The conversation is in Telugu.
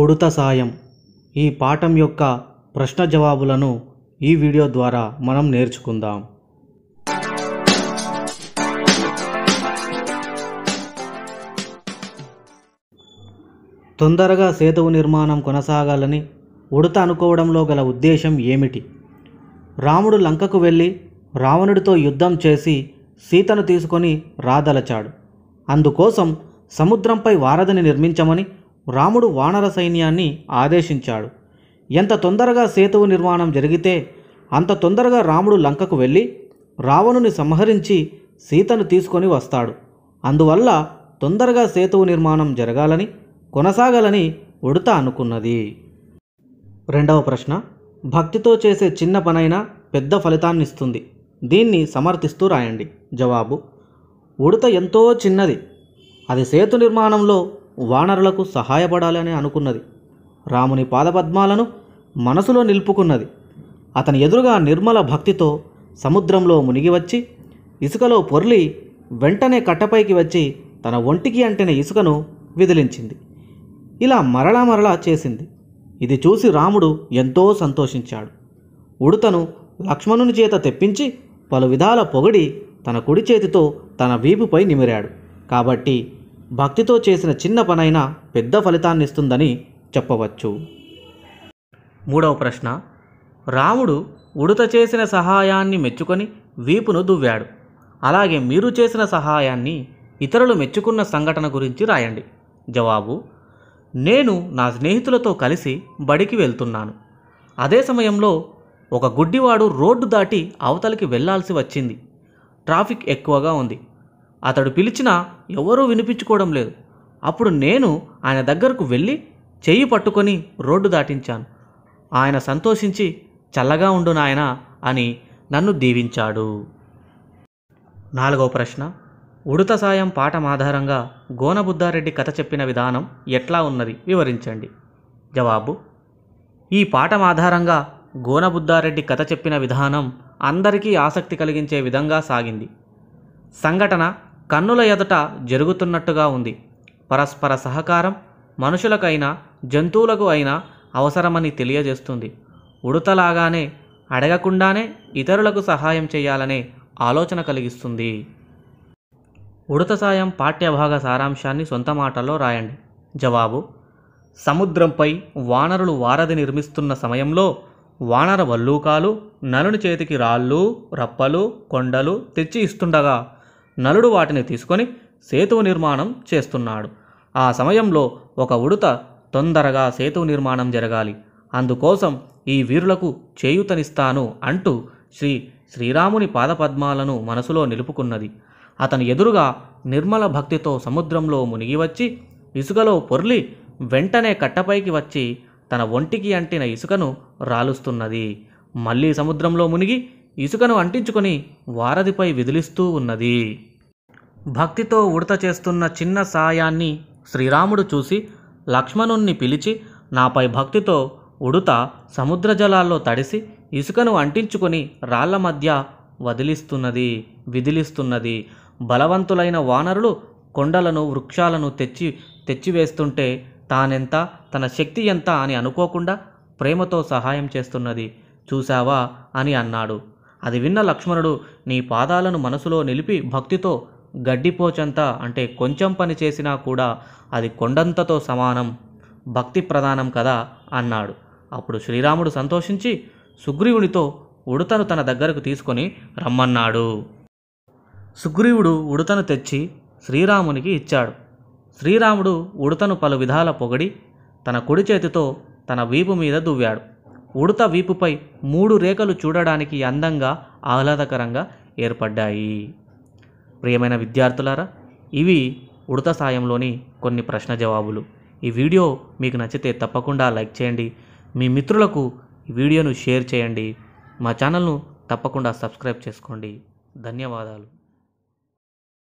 ఉడుత సాయం ఈ పాఠం యొక్క ప్రశ్న జవాబులను ఈ వీడియో ద్వారా మనం నేర్చుకుందాం తొందరగా సేతువు నిర్మాణం కొనసాగాలని ఉడత అనుకోవడంలో గల ఉద్దేశం ఏమిటి రాముడు లంకకు వెళ్ళి రావణుడితో యుద్ధం చేసి సీతను తీసుకొని రాదలచాడు అందుకోసం సముద్రంపై వారధిని నిర్మించమని రాముడు వానర సైన్యాన్ని ఆదేశించాడు ఎంత తొందరగా సేతువు నిర్మాణం జరిగితే అంత తొందరగా రాముడు లంకకు వెళ్ళి రావణుని సంహరించి సీతను తీసుకొని వస్తాడు అందువల్ల తొందరగా సేతువు నిర్మాణం జరగాలని కొనసాగాలని ఉడత అనుకున్నది రెండవ ప్రశ్న భక్తితో చేసే చిన్న పనైనా పెద్ద ఫలితాన్ని ఇస్తుంది దీన్ని సమర్థిస్తూ రాయండి జవాబు ఉడత ఎంతో చిన్నది అది సేతు నిర్మాణంలో వానరులకు సహాయపడాలని అనుకున్నది రాముని పాదపద్మాలను మనసులో నిలుపుకున్నది అతని ఎదురుగా నిర్మల భక్తితో సముద్రంలో మునిగివచ్చి ఇసుకలో పొర్లి వెంటనే కట్టపైకి వచ్చి తన ఒంటికి అంటిన ఇసుకను విదిలించింది ఇలా మరలా మరలా చేసింది ఇది చూసి రాముడు ఎంతో సంతోషించాడు ఉడుతను లక్ష్మణుని చేత తెప్పించి పలు విధాల పొగిడి తన కుడి చేతితో తన వీపుపై నిమిరాడు కాబట్టి భక్తితో చేసిన చిన్న పనైనా పెద్ద ఫలితాన్ని ఇస్తుందని చెప్పవచ్చు మూడవ ప్రశ్న రాముడు ఉడత చేసిన సహాయాన్ని మెచ్చుకొని వీపును దువ్వాడు అలాగే మీరు చేసిన సహాయాన్ని ఇతరులు మెచ్చుకున్న సంఘటన గురించి రాయండి జవాబు నేను నా స్నేహితులతో కలిసి బడికి వెళ్తున్నాను అదే సమయంలో ఒక గుడ్డివాడు రోడ్డు దాటి అవతలికి వెళ్లాల్సి వచ్చింది ట్రాఫిక్ ఎక్కువగా ఉంది అతడు పిలిచినా ఎవరూ వినిపించుకోవడం లేదు అప్పుడు నేను ఆయన దగ్గరకు వెళ్ళి చెయ్యి పట్టుకొని రోడ్డు దాటించాను ఆయన సంతోషించి చల్లగా ఉండు నాయన అని నన్ను దీవించాడు నాలుగో ప్రశ్న ఉడత సాయం పాఠం ఆధారంగా గోనబుద్ధారెడ్డి కథ చెప్పిన విధానం ఎట్లా ఉన్నది వివరించండి జవాబు ఈ పాఠం ఆధారంగా గోనబుద్ధారెడ్డి కథ చెప్పిన విధానం అందరికీ ఆసక్తి కలిగించే విధంగా సాగింది సంఘటన కన్నుల ఎదుట జరుగుతున్నట్టుగా ఉంది పరస్పర సహకారం మనుషులకైనా జంతువులకు అయినా అవసరమని తెలియజేస్తుంది ఉడతలాగానే అడగకుండానే ఇతరులకు సహాయం చేయాలనే ఆలోచన కలిగిస్తుంది ఉడత సాయం పాఠ్యభాగ సారాంశాన్ని సొంత మాటల్లో రాయండి జవాబు సముద్రంపై వానరులు వారధి నిర్మిస్తున్న సమయంలో వానర వల్లూకాలు నలుని చేతికి రాళ్ళు రప్పలు కొండలు తెచ్చి ఇస్తుండగా నలుడు వాటిని తీసుకొని సేతువు నిర్మాణం చేస్తున్నాడు ఆ సమయంలో ఒక ఉడత తొందరగా సేతువు నిర్మాణం జరగాలి అందుకోసం ఈ వీరులకు చేయూతనిస్తాను అంటూ శ్రీ శ్రీరాముని పాదపద్మాలను మనసులో నిలుపుకున్నది అతని ఎదురుగా నిర్మల భక్తితో సముద్రంలో మునిగివచ్చి ఇసుకలో పొర్లి వెంటనే కట్టపైకి వచ్చి తన ఒంటికి అంటిన ఇసుకను రాలుస్తున్నది మళ్ళీ సముద్రంలో మునిగి ఇసుకను అంటించుకొని వారధిపై విదిలిస్తూ ఉన్నది భక్తితో ఉడత చేస్తున్న చిన్న సాయాన్ని శ్రీరాముడు చూసి లక్ష్మణుణ్ణి పిలిచి నాపై భక్తితో ఉడుత సముద్ర జలాల్లో తడిసి ఇసుకను అంటించుకొని రాళ్ల మధ్య వదిలిస్తున్నది విదిలిస్తున్నది బలవంతులైన వానరులు కొండలను వృక్షాలను తెచ్చి తెచ్చివేస్తుంటే తానెంత తన శక్తి ఎంత అని అనుకోకుండా ప్రేమతో సహాయం చేస్తున్నది చూశావా అని అన్నాడు అది విన్న లక్ష్మణుడు నీ పాదాలను మనసులో నిలిపి భక్తితో గడ్డిపోచంత అంటే కొంచెం పని చేసినా కూడా అది కొండంతతో సమానం భక్తి ప్రధానం కదా అన్నాడు అప్పుడు శ్రీరాముడు సంతోషించి సుగ్రీవునితో ఉడతను తన దగ్గరకు తీసుకొని రమ్మన్నాడు సుగ్రీవుడు ఉడతను తెచ్చి శ్రీరామునికి ఇచ్చాడు శ్రీరాముడు ఉడతను పలు విధాల పొగడి తన కుడి చేతితో తన వీపు మీద దువ్వాడు ఉడత వీపుపై మూడు రేఖలు చూడడానికి అందంగా ఆహ్లాదకరంగా ఏర్పడ్డాయి ప్రియమైన విద్యార్థులారా ఇవి ఉడత సాయంలోని కొన్ని ప్రశ్న జవాబులు ఈ వీడియో మీకు నచ్చితే తప్పకుండా లైక్ చేయండి మీ మిత్రులకు ఈ వీడియోను షేర్ చేయండి మా ఛానల్ను తప్పకుండా సబ్స్క్రైబ్ చేసుకోండి ధన్యవాదాలు